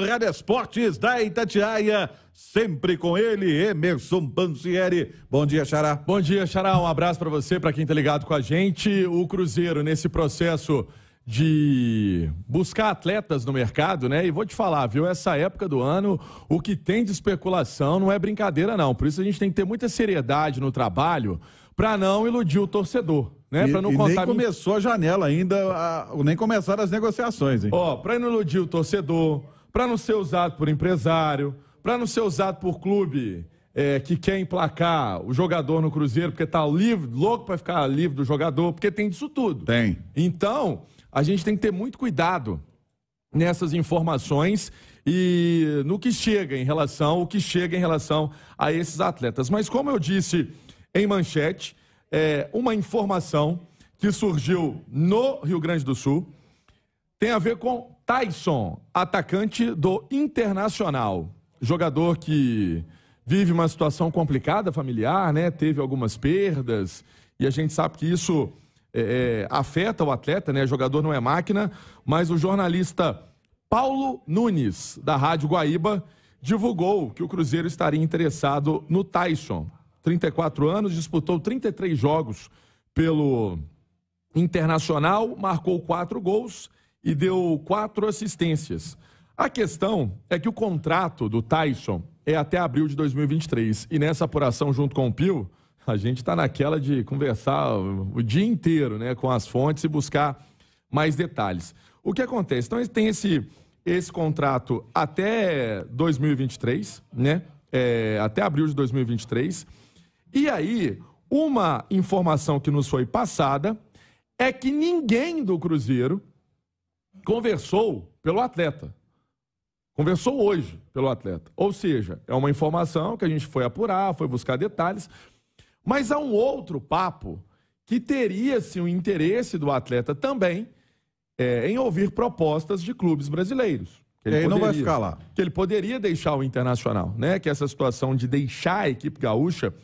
Rádio Esportes da Itatiaia, sempre com ele, Emerson Banzieri. Bom dia, Xará. Bom dia, Xará. Um abraço para você, para quem tá ligado com a gente. O Cruzeiro, nesse processo de buscar atletas no mercado, né? E vou te falar, viu? Essa época do ano, o que tem de especulação não é brincadeira, não. Por isso a gente tem que ter muita seriedade no trabalho para não iludir o torcedor. Né, e, não e nem começou a janela ainda, a, nem começaram as negociações. Hein? Ó, para não iludir o torcedor, para não ser usado por empresário, para não ser usado por clube é, que quer emplacar o jogador no Cruzeiro porque tá livre, louco para ficar livre do jogador, porque tem disso tudo. Tem. Então, a gente tem que ter muito cuidado nessas informações e no que chega em relação, o que chega em relação a esses atletas. Mas como eu disse em manchete, é, uma informação que surgiu no Rio Grande do Sul, tem a ver com Tyson, atacante do Internacional. Jogador que vive uma situação complicada familiar, né? Teve algumas perdas e a gente sabe que isso é, é afeta o atleta, né? O jogador não é máquina, mas o jornalista Paulo Nunes, da Rádio Guaíba, divulgou que o Cruzeiro estaria interessado no Tyson. 34 anos, disputou 33 jogos pelo Internacional, marcou quatro gols e deu quatro assistências. A questão é que o contrato do Tyson é até abril de 2023. E nessa apuração, junto com o Pio, a gente está naquela de conversar o dia inteiro né, com as fontes e buscar mais detalhes. O que acontece? Então, tem esse, esse contrato até 2023, né? É, até abril de 2023. E aí, uma informação que nos foi passada é que ninguém do Cruzeiro conversou pelo atleta. Conversou hoje pelo atleta. Ou seja, é uma informação que a gente foi apurar, foi buscar detalhes. Mas há um outro papo que teria se assim, o interesse do atleta também é, em ouvir propostas de clubes brasileiros. Que ele, ele poderia, não vai ficar lá. Que ele poderia deixar o Internacional, né? Que essa situação de deixar a equipe gaúcha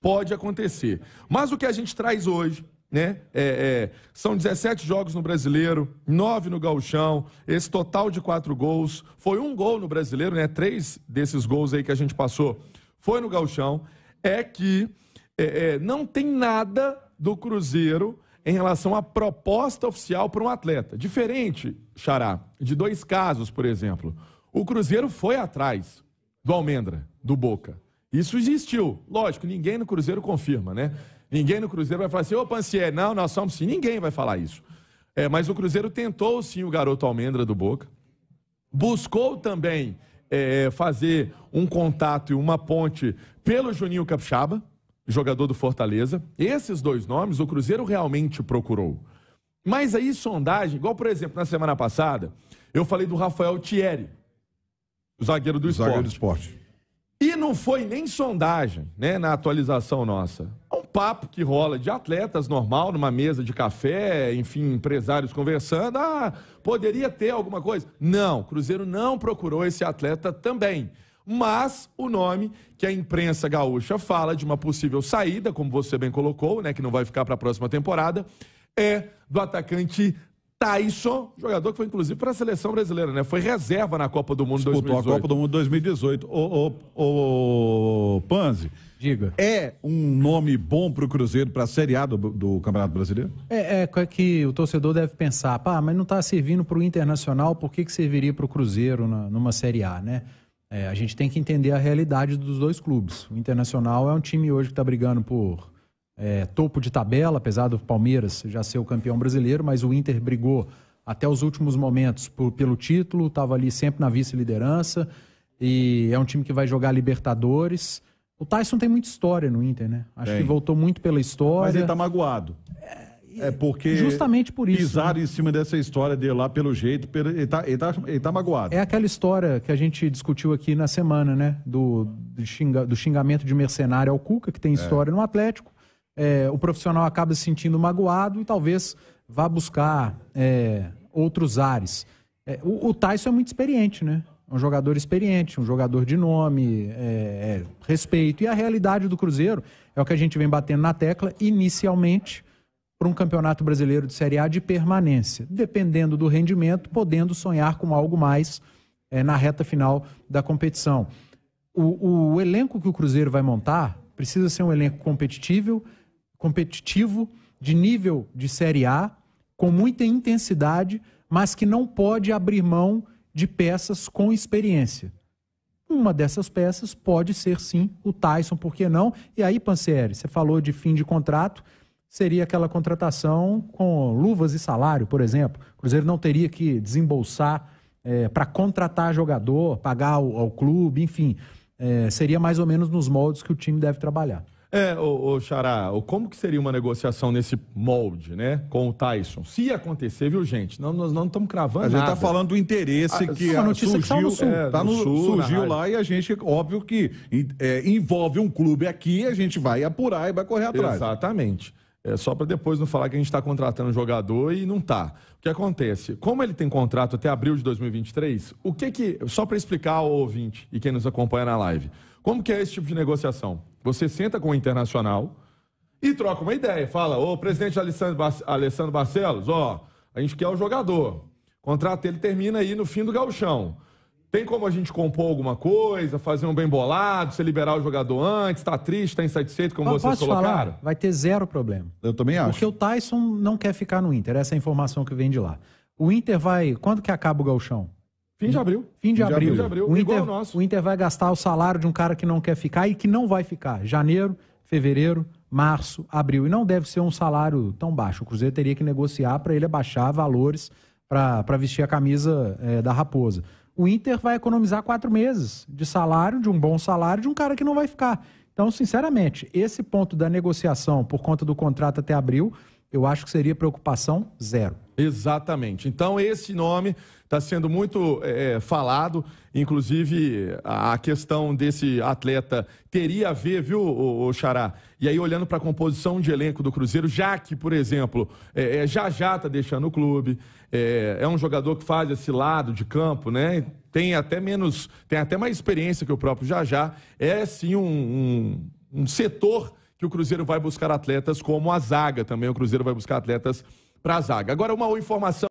pode acontecer. Mas o que a gente traz hoje né? É, é, são 17 jogos no Brasileiro, 9 no Gauchão, esse total de 4 gols. Foi um gol no Brasileiro, né? Três desses gols aí que a gente passou foi no Gauchão. É que é, é, não tem nada do Cruzeiro em relação à proposta oficial para um atleta. Diferente, Xará, de dois casos, por exemplo. O Cruzeiro foi atrás do Almendra, do Boca. Isso existiu. Lógico, ninguém no Cruzeiro confirma, né? Ninguém no Cruzeiro vai falar assim, ô Pancier, não, nós somos sim. Ninguém vai falar isso. É, mas o Cruzeiro tentou sim o garoto Almendra do Boca. Buscou também é, fazer um contato e uma ponte pelo Juninho Capixaba, jogador do Fortaleza. Esses dois nomes o Cruzeiro realmente procurou. Mas aí sondagem, igual por exemplo, na semana passada, eu falei do Rafael Thierry, o zagueiro do esporte. Zagueiro do esporte. E não foi nem sondagem, né, na atualização nossa papo que rola de atletas normal, numa mesa de café, enfim, empresários conversando. Ah, poderia ter alguma coisa? Não, Cruzeiro não procurou esse atleta também. Mas o nome que a imprensa gaúcha fala de uma possível saída, como você bem colocou, né, que não vai ficar para a próxima temporada, é do atacante Tyson, jogador que foi inclusive para a seleção brasileira, né? Foi reserva na Copa do Mundo Disputou 2018. a Copa do Mundo 2018. Ô, ô, ô Panzi. Diga. É um nome bom para o Cruzeiro, para a Série A do, do Campeonato Brasileiro? É, é, é, que o torcedor deve pensar, pá, mas não está servindo para o Internacional, por que, que serviria para o Cruzeiro na, numa Série A, né? É, a gente tem que entender a realidade dos dois clubes. O Internacional é um time hoje que está brigando por é, topo de tabela, apesar do Palmeiras já ser o campeão brasileiro, mas o Inter brigou até os últimos momentos por, pelo título, estava ali sempre na vice-liderança e é um time que vai jogar Libertadores. O Tyson tem muita história no Inter, né? Acho tem. que voltou muito pela história. Mas ele tá magoado. É, é porque. Justamente por isso. Pisaram né? em cima dessa história dele lá, pelo jeito, ele, tá, ele, tá, ele tá magoado. É aquela história que a gente discutiu aqui na semana, né? Do, do, xinga, do xingamento de mercenário ao Cuca, que tem é. história é. no Atlético é, o profissional acaba se sentindo magoado e talvez vá buscar é, outros ares. É, o, o Tyson é muito experiente, né? É um jogador experiente, um jogador de nome, é, é, respeito. E a realidade do Cruzeiro é o que a gente vem batendo na tecla inicialmente para um campeonato brasileiro de Série A de permanência, dependendo do rendimento, podendo sonhar com algo mais é, na reta final da competição. O, o elenco que o Cruzeiro vai montar precisa ser um elenco competitivo, competitivo de nível de Série A, com muita intensidade, mas que não pode abrir mão de peças com experiência. Uma dessas peças pode ser sim o Tyson, por que não? E aí, Pancieri, você falou de fim de contrato, seria aquela contratação com luvas e salário, por exemplo. O Cruzeiro não teria que desembolsar é, para contratar jogador, pagar ao, ao clube, enfim. É, seria mais ou menos nos moldes que o time deve trabalhar. É, ô, ô Xará, como que seria uma negociação nesse molde, né, com o Tyson? Se acontecer, viu, gente? Não, nós não estamos cravando a tá nada. A gente está falando do interesse a, ah, que a notícia surgiu, que tá no é, tá no, no sul, surgiu lá e a gente, óbvio que é, envolve um clube aqui, a gente vai apurar e vai correr atrás. Exatamente. É só para depois não falar que a gente está contratando um jogador e não tá. O que acontece? Como ele tem contrato até abril de 2023, o que que. Só para explicar ao ouvinte e quem nos acompanha na live, como que é esse tipo de negociação? Você senta com o internacional e troca uma ideia. Fala, ô presidente Alessandro Barcelos, ó, a gente quer o jogador. O contrato dele termina aí no fim do galchão. Tem como a gente compor alguma coisa, fazer um bem bolado, você liberar o jogador antes, tá triste, tá insatisfeito, como ah, vocês colocaram? Falar, vai ter zero problema. Eu também acho. Porque o Tyson não quer ficar no Inter, essa é a informação que vem de lá. O Inter vai. Quando que acaba o galchão? Fim de abril. Fim de, fim de abril. abril. O, Inter, o, Inter, vai gastar o salário de um cara que não quer ficar e que não vai ficar. Janeiro, fevereiro, março, abril. E não deve ser um salário tão baixo. O Cruzeiro teria que negociar para ele abaixar valores para vestir a camisa é, da Raposa. O Inter vai economizar quatro meses de salário, de um bom salário, de um cara que não vai ficar. Então, sinceramente, esse ponto da negociação por conta do contrato até abril, eu acho que seria preocupação zero. Exatamente. Então, esse nome está sendo muito é, é falado, inclusive a questão desse atleta teria a ver, viu, o, Xará? E aí, olhando para a composição de elenco do Cruzeiro, já que, por exemplo, é, é, já já está deixando o clube, é, é um jogador que faz esse lado de campo, né? Tem até menos, tem até mais experiência que o próprio Jajá. É sim um, um, um setor que o Cruzeiro vai buscar atletas, como a zaga também. O Cruzeiro vai buscar atletas para a zaga. Agora, uma informação